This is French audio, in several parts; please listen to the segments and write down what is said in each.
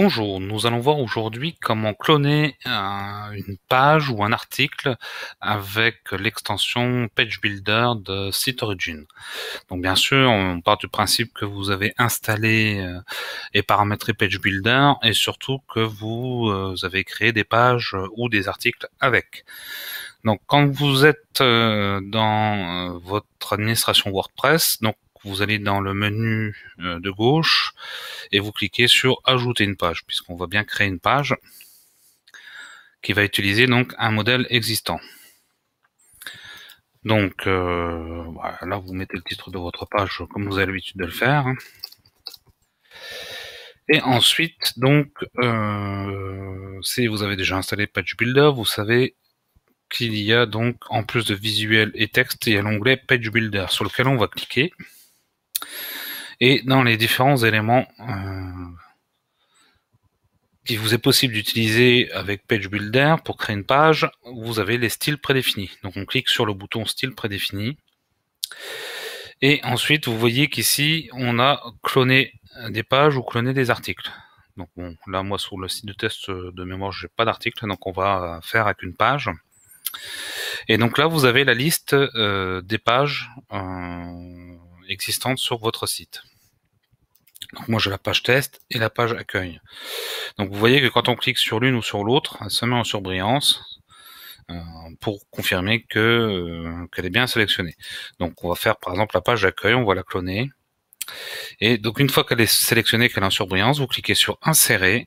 Bonjour, nous allons voir aujourd'hui comment cloner une page ou un article avec l'extension Page Builder de SiteOrigin. Donc bien sûr, on part du principe que vous avez installé euh, et paramétré Page Builder et surtout que vous euh, avez créé des pages ou des articles avec. Donc quand vous êtes euh, dans votre administration WordPress, donc vous allez dans le menu euh, de gauche et vous cliquez sur ajouter une page, puisqu'on va bien créer une page qui va utiliser donc un modèle existant. Donc euh, voilà, là vous mettez le titre de votre page comme vous avez l'habitude de le faire. Et ensuite, donc, euh, si vous avez déjà installé Page Builder, vous savez qu'il y a donc en plus de visuel et texte, il y a l'onglet Page Builder sur lequel on va cliquer et dans les différents éléments euh, qui vous est possible d'utiliser avec Page Builder pour créer une page, vous avez les styles prédéfinis. Donc on clique sur le bouton style prédéfini. Et ensuite, vous voyez qu'ici, on a cloné des pages ou cloné des articles. Donc là, moi, sur le site de test de mémoire, je n'ai pas d'article, donc on va faire avec une page. Et donc là, vous avez la liste euh, des pages euh, existantes sur votre site. Donc moi j'ai la page test et la page accueil. Donc vous voyez que quand on clique sur l'une ou sur l'autre, elle se met en surbrillance euh, pour confirmer que euh, qu'elle est bien sélectionnée. Donc on va faire par exemple la page accueil, on va la cloner. Et donc une fois qu'elle est sélectionnée, qu'elle est en surbrillance, vous cliquez sur insérer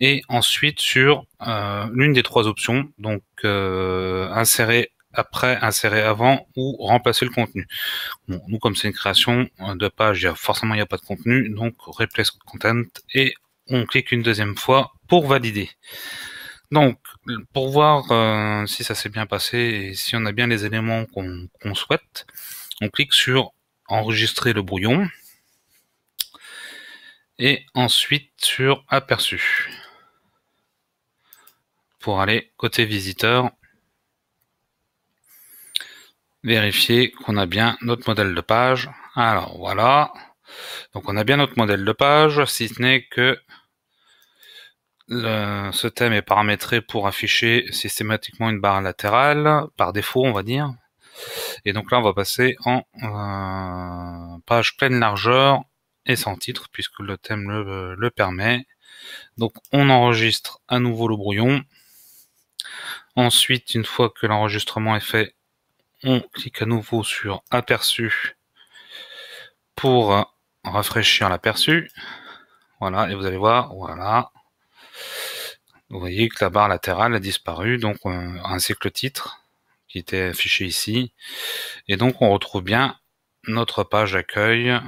et ensuite sur euh, l'une des trois options, donc insérer après, insérer avant ou remplacer le contenu. nous, comme c'est une création de page, forcément, il n'y a pas de contenu, donc replace content et on clique une deuxième fois pour valider. Donc, pour voir euh, si ça s'est bien passé et si on a bien les éléments qu'on souhaite, on clique sur enregistrer le brouillon et ensuite sur aperçu pour aller côté visiteur vérifier qu'on a bien notre modèle de page. Alors voilà. Donc on a bien notre modèle de page, si ce n'est que ce thème est paramétré pour afficher systématiquement une barre latérale, par défaut on va dire. Et donc là on va passer en euh, page pleine largeur et sans titre, puisque le thème le permet. Donc on enregistre à nouveau le brouillon. Ensuite, une fois que l'enregistrement est fait, on clique à nouveau sur aperçu pour rafraîchir l'aperçu. Voilà, et vous allez voir, voilà. Vous voyez que la barre latérale a disparu, donc euh, ainsi que le titre qui était affiché ici. Et donc on retrouve bien notre page d'accueil,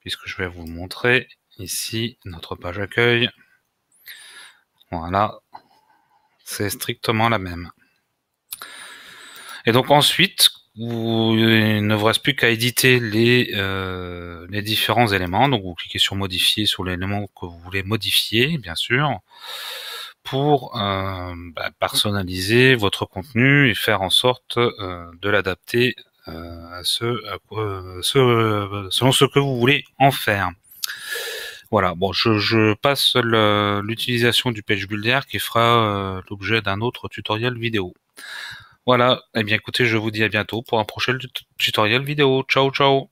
puisque je vais vous montrer ici notre page d'accueil. Voilà, c'est strictement la même. Et donc ensuite, il ne vous reste plus qu'à éditer les, euh, les différents éléments. Donc vous cliquez sur modifier sur l'élément que vous voulez modifier, bien sûr, pour euh, bah, personnaliser votre contenu et faire en sorte euh, de l'adapter à ce, selon ce que vous voulez en faire. Voilà, bon, je, je passe l'utilisation du page builder qui fera l'objet d'un autre tutoriel vidéo. Voilà, et eh bien écoutez, je vous dis à bientôt pour un prochain tutoriel vidéo. Ciao, ciao